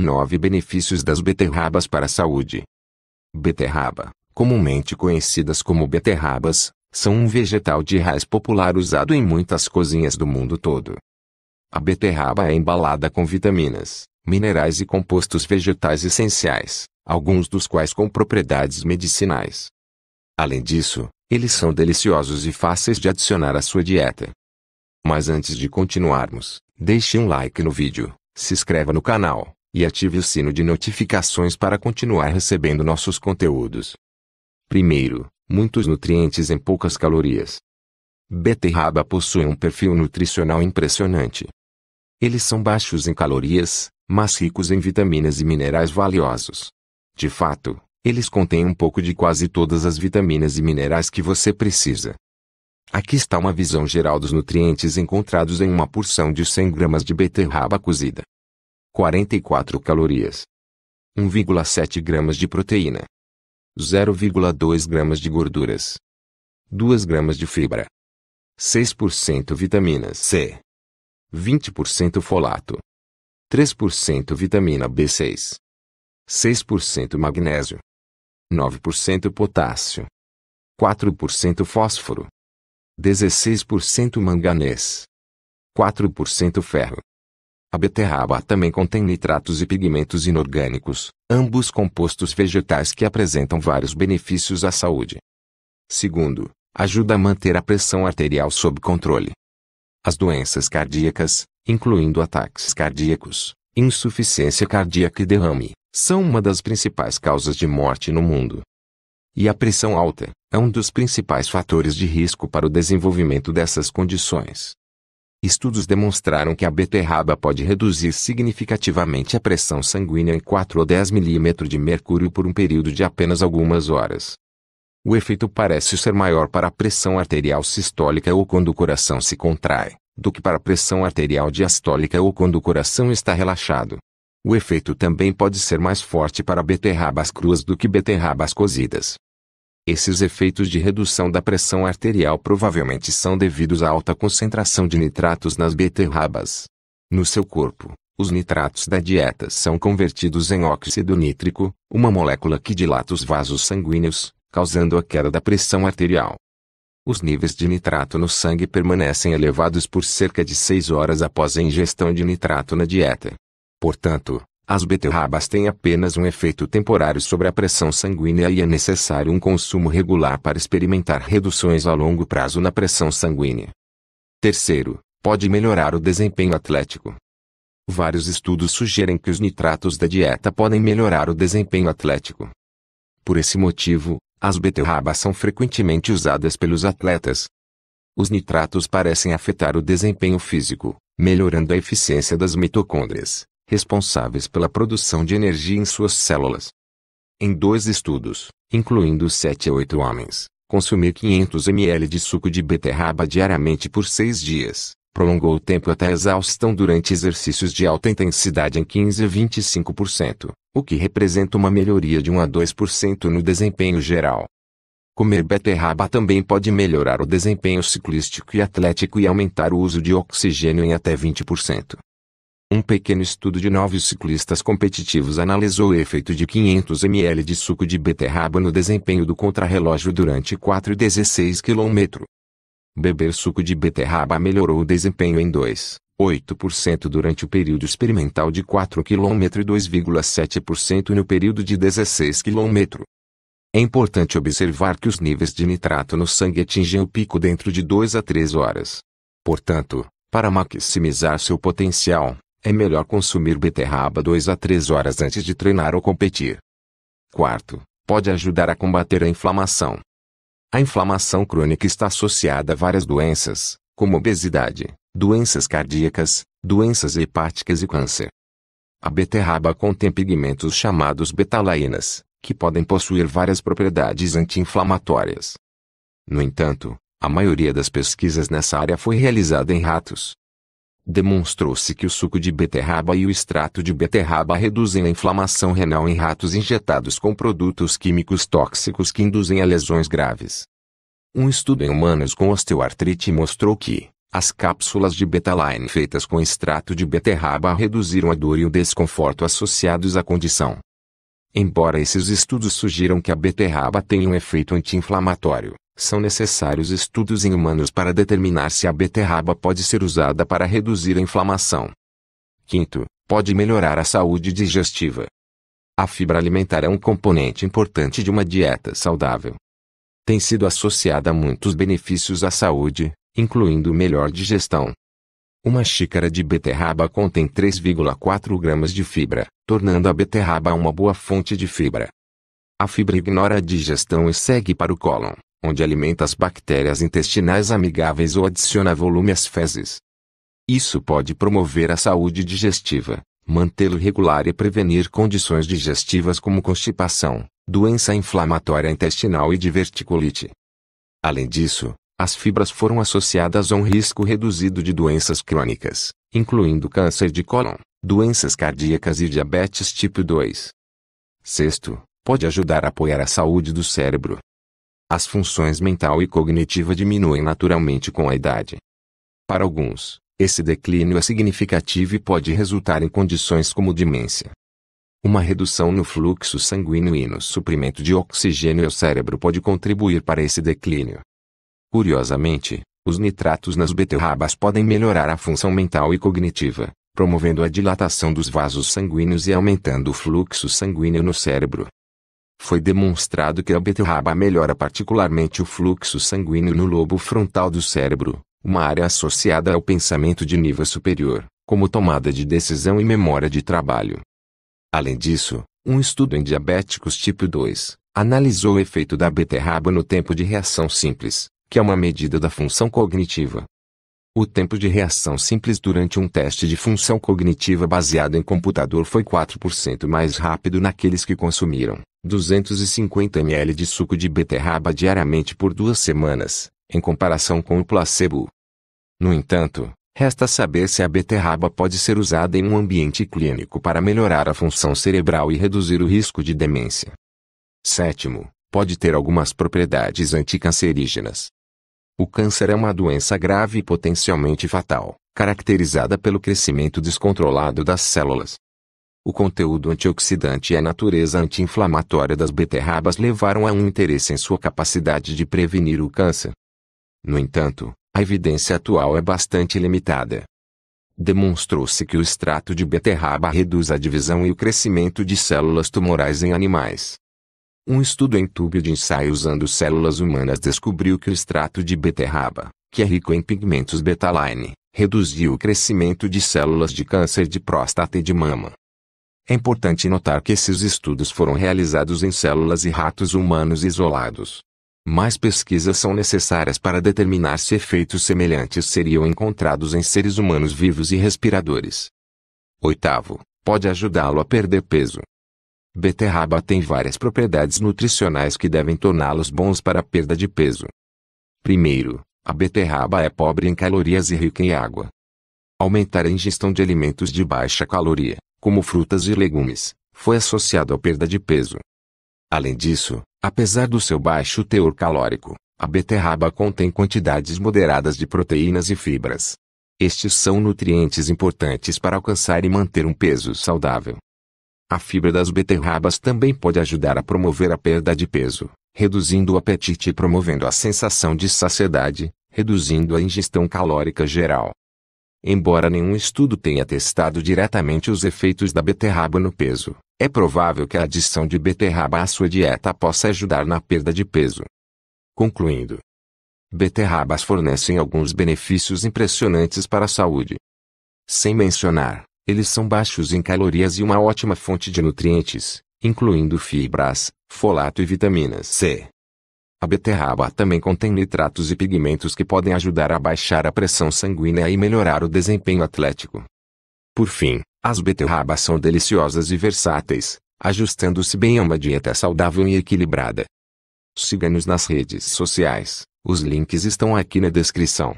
9 Benefícios das beterrabas para a saúde. Beterraba, comumente conhecidas como beterrabas, são um vegetal de raiz popular usado em muitas cozinhas do mundo todo. A beterraba é embalada com vitaminas, minerais e compostos vegetais essenciais, alguns dos quais com propriedades medicinais. Além disso, eles são deliciosos e fáceis de adicionar à sua dieta. Mas antes de continuarmos, deixe um like no vídeo, se inscreva no canal e ative o sino de notificações para continuar recebendo nossos conteúdos. Primeiro, muitos nutrientes em poucas calorias. Beterraba possui um perfil nutricional impressionante. Eles são baixos em calorias, mas ricos em vitaminas e minerais valiosos. De fato, eles contêm um pouco de quase todas as vitaminas e minerais que você precisa. Aqui está uma visão geral dos nutrientes encontrados em uma porção de 100 gramas de beterraba cozida. 44 calorias. 1,7 gramas de proteína. 0,2 gramas de gorduras. 2 gramas de fibra. 6% vitamina C. 20% folato. 3% vitamina B6. 6% magnésio. 9% potássio. 4% fósforo. 16% manganês. 4% ferro. A beterraba também contém nitratos e pigmentos inorgânicos, ambos compostos vegetais que apresentam vários benefícios à saúde. Segundo, ajuda a manter a pressão arterial sob controle. As doenças cardíacas, incluindo ataques cardíacos, insuficiência cardíaca e derrame, são uma das principais causas de morte no mundo. E a pressão alta é um dos principais fatores de risco para o desenvolvimento dessas condições. Estudos demonstraram que a beterraba pode reduzir significativamente a pressão sanguínea em 4 ou 10 milímetros de mercúrio por um período de apenas algumas horas. O efeito parece ser maior para a pressão arterial sistólica ou quando o coração se contrai, do que para a pressão arterial diastólica ou quando o coração está relaxado. O efeito também pode ser mais forte para beterrabas cruas do que beterrabas cozidas. Esses efeitos de redução da pressão arterial provavelmente são devidos à alta concentração de nitratos nas beterrabas. No seu corpo, os nitratos da dieta são convertidos em óxido nítrico, uma molécula que dilata os vasos sanguíneos, causando a queda da pressão arterial. Os níveis de nitrato no sangue permanecem elevados por cerca de 6 horas após a ingestão de nitrato na dieta. Portanto, as beterrabas têm apenas um efeito temporário sobre a pressão sanguínea e é necessário um consumo regular para experimentar reduções a longo prazo na pressão sanguínea. Terceiro, pode melhorar o desempenho atlético. Vários estudos sugerem que os nitratos da dieta podem melhorar o desempenho atlético. Por esse motivo, as beterrabas são frequentemente usadas pelos atletas. Os nitratos parecem afetar o desempenho físico, melhorando a eficiência das mitocôndrias responsáveis pela produção de energia em suas células. Em dois estudos, incluindo 7 a 8 homens, consumir 500 ml de suco de beterraba diariamente por seis dias, prolongou o tempo até a exaustão durante exercícios de alta intensidade em 15 a 25%, o que representa uma melhoria de 1 a 2% no desempenho geral. Comer beterraba também pode melhorar o desempenho ciclístico e atlético e aumentar o uso de oxigênio em até 20%. Um pequeno estudo de nove ciclistas competitivos analisou o efeito de 500 ml de suco de beterraba no desempenho do contrarrelógio durante 4,16 km. Beber suco de beterraba melhorou o desempenho em 2,8% durante o período experimental de 4 km e 2,7% no período de 16 km. É importante observar que os níveis de nitrato no sangue atingem o pico dentro de 2 a 3 horas. Portanto, para maximizar seu potencial, é melhor consumir beterraba 2 a 3 horas antes de treinar ou competir. Quarto, pode ajudar a combater a inflamação. A inflamação crônica está associada a várias doenças, como obesidade, doenças cardíacas, doenças hepáticas e câncer. A beterraba contém pigmentos chamados betalainas, que podem possuir várias propriedades anti-inflamatórias. No entanto, a maioria das pesquisas nessa área foi realizada em ratos, demonstrou-se que o suco de beterraba e o extrato de beterraba reduzem a inflamação renal em ratos injetados com produtos químicos tóxicos que induzem a lesões graves. Um estudo em humanos com osteoartrite mostrou que as cápsulas de betaline feitas com extrato de beterraba reduziram a dor e o desconforto associados à condição. Embora esses estudos sugiram que a beterraba tenha um efeito anti-inflamatório, são necessários estudos em humanos para determinar se a beterraba pode ser usada para reduzir a inflamação. Quinto, pode melhorar a saúde digestiva. A fibra alimentar é um componente importante de uma dieta saudável. Tem sido associada a muitos benefícios à saúde, incluindo melhor digestão. Uma xícara de beterraba contém 3,4 gramas de fibra, tornando a beterraba uma boa fonte de fibra. A fibra ignora a digestão e segue para o cólon, onde alimenta as bactérias intestinais amigáveis ou adiciona volume às fezes. Isso pode promover a saúde digestiva, mantê-lo regular e prevenir condições digestivas como constipação, doença inflamatória intestinal e diverticulite. Além disso, as fibras foram associadas a um risco reduzido de doenças crônicas, incluindo câncer de cólon, doenças cardíacas e diabetes tipo 2. Sexto, pode ajudar a apoiar a saúde do cérebro, as funções mental e cognitiva diminuem naturalmente com a idade. Para alguns, esse declínio é significativo e pode resultar em condições como demência. Uma redução no fluxo sanguíneo e no suprimento de oxigênio ao cérebro pode contribuir para esse declínio. Curiosamente, os nitratos nas beterrabas podem melhorar a função mental e cognitiva, promovendo a dilatação dos vasos sanguíneos e aumentando o fluxo sanguíneo no cérebro, foi demonstrado que a beterraba melhora particularmente o fluxo sanguíneo no lobo frontal do cérebro, uma área associada ao pensamento de nível superior, como tomada de decisão e memória de trabalho. Além disso, um estudo em diabéticos tipo 2 analisou o efeito da beterraba no tempo de reação simples, que é uma medida da função cognitiva, o tempo de reação simples durante um teste de função cognitiva baseado em computador foi 4% mais rápido naqueles que consumiram 250 ml de suco de beterraba diariamente por duas semanas, em comparação com o placebo. No entanto, resta saber se a beterraba pode ser usada em um ambiente clínico para melhorar a função cerebral e reduzir o risco de demência. Sétimo, pode ter algumas propriedades anticancerígenas. O câncer é uma doença grave e potencialmente fatal, caracterizada pelo crescimento descontrolado das células. O conteúdo antioxidante e a natureza anti-inflamatória das beterrabas levaram a um interesse em sua capacidade de prevenir o câncer. No entanto, a evidência atual é bastante limitada. Demonstrou-se que o extrato de beterraba reduz a divisão e o crescimento de células tumorais em animais, um estudo em tubo de ensaio usando células humanas descobriu que o extrato de beterraba, que é rico em pigmentos betaline, reduziu o crescimento de células de câncer de próstata e de mama. É importante notar que esses estudos foram realizados em células e ratos humanos isolados. Mais pesquisas são necessárias para determinar se efeitos semelhantes seriam encontrados em seres humanos vivos e respiradores. Oitavo, pode ajudá-lo a perder peso. Beterraba tem várias propriedades nutricionais que devem torná-los bons para a perda de peso. Primeiro, a beterraba é pobre em calorias e rica em água. Aumentar a ingestão de alimentos de baixa caloria, como frutas e legumes, foi associado à perda de peso. Além disso, apesar do seu baixo teor calórico, a beterraba contém quantidades moderadas de proteínas e fibras. Estes são nutrientes importantes para alcançar e manter um peso saudável. A fibra das beterrabas também pode ajudar a promover a perda de peso, reduzindo o apetite e promovendo a sensação de saciedade, reduzindo a ingestão calórica geral. Embora nenhum estudo tenha testado diretamente os efeitos da beterraba no peso, é provável que a adição de beterraba à sua dieta possa ajudar na perda de peso. Concluindo, beterrabas fornecem alguns benefícios impressionantes para a saúde. Sem mencionar eles são baixos em calorias e uma ótima fonte de nutrientes, incluindo fibras, folato e vitamina C. A beterraba também contém nitratos e pigmentos que podem ajudar a baixar a pressão sanguínea e melhorar o desempenho atlético. Por fim, as beterrabas são deliciosas e versáteis, ajustando-se bem a uma dieta saudável e equilibrada. Siga-nos nas redes sociais, os links estão aqui na descrição.